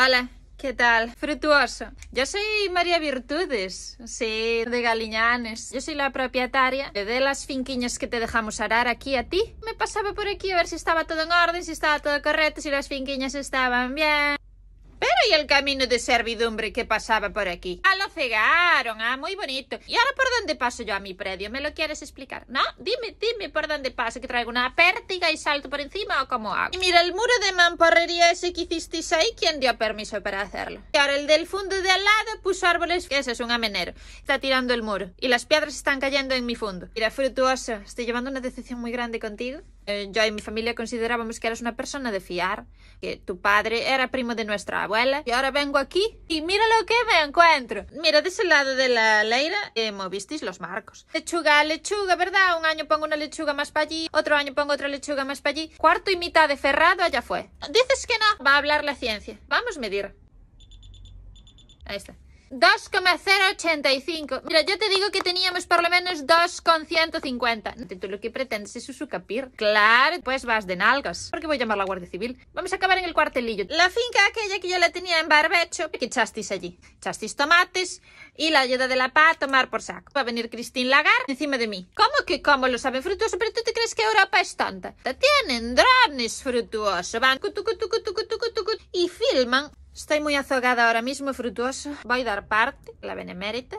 Hola, ¿qué tal? Frutuoso. Yo soy María Virtudes, sí, de Galiñanes. Yo soy la propietaria de las finquiñas que te dejamos arar aquí a ti. Me pasaba por aquí a ver si estaba todo en orden, si estaba todo correcto, si las finquiñas estaban bien. Pero ¿y el camino de servidumbre que pasaba por aquí? A llegaron ah, muy bonito. ¿Y ahora por dónde paso yo a mi predio? ¿Me lo quieres explicar? No, dime, dime por dónde paso, que traigo una pértiga y salto por encima o cómo hago. Y mira, el muro de mamporrería ese que hicisteis ahí, ¿quién dio permiso para hacerlo? Y ahora el del fondo de al lado puso árboles, que ese es un amenero. Está tirando el muro y las piedras están cayendo en mi fondo. Mira, frutuoso estoy llevando una decepción muy grande contigo. Eh, yo y mi familia considerábamos que eras una persona de fiar, que tu padre era primo de nuestra abuela y ahora vengo aquí y mira lo que me encuentro. Mira de ese lado de la leira eh, movisteis los marcos. Lechuga, lechuga, ¿verdad? Un año pongo una lechuga más para allí, otro año pongo otra lechuga más para allí. Cuarto y mitad de ferrado, allá fue. Dices que no, va a hablar la ciencia. Vamos a medir. Ahí está. 2,085. Mira, yo te digo que teníamos por lo menos 2,150. Tú lo que pretendes es usucapir. Claro, pues vas de nalgas. ¿Por qué voy a llamar a la Guardia Civil? Vamos a acabar en el cuartelillo. La finca aquella que yo la tenía en barbecho, ¿Qué chastis allí. Chastis tomates y la ayuda de la PA a tomar por saco. Va a venir Cristín Lagar encima de mí. ¿Cómo que cómo Lo saben frutuoso ¿Pero tú te crees que Europa es tonta? Te tienen drones Frutuoso. Van y filman Estoy muy azogada ahora mismo, Frutuoso. Vai dar parte, la benemérita,